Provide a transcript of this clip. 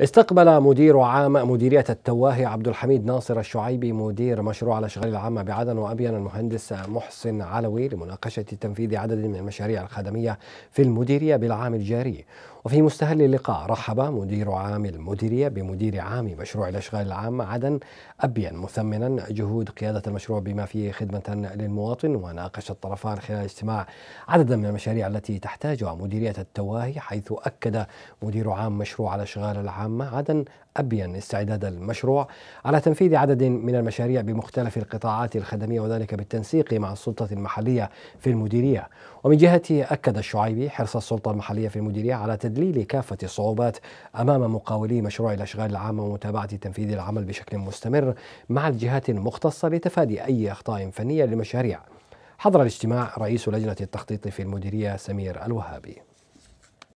استقبل مدير عام مديرية التواهي عبد الحميد ناصر الشعيبي مدير مشروع الأشغال العامة بعدن وأبين المهندس محسن علوي لمناقشة تنفيذ عدد من المشاريع الخدمية في المديرية بالعام الجاري وفي مستهل اللقاء رحب مدير عام المديرية بمدير عام مشروع الأشغال العامة عدن أبين مثمنا جهود قيادة المشروع بما فيه خدمة للمواطن وناقش الطرفان خلال اجتماع عددا من المشاريع التي تحتاجها مديرية التواهي حيث أكد مدير عام مشروع الأشغال العامة عدن أبين استعداد المشروع على تنفيذ عدد من المشاريع بمختلف القطاعات الخدمية وذلك بالتنسيق مع السلطة المحلية في المديرية ومن جهته أكد الشعيبي حرص السلطة المحلية في المديرية على تدريب لتذليل كافة الصعوبات أمام مقاولي مشروع الأشغال العامة ومتابعة تنفيذ العمل بشكل مستمر مع الجهات المختصة لتفادي أي أخطاء فنية للمشاريع حضر الاجتماع رئيس لجنة التخطيط في المديرية سمير الوهابي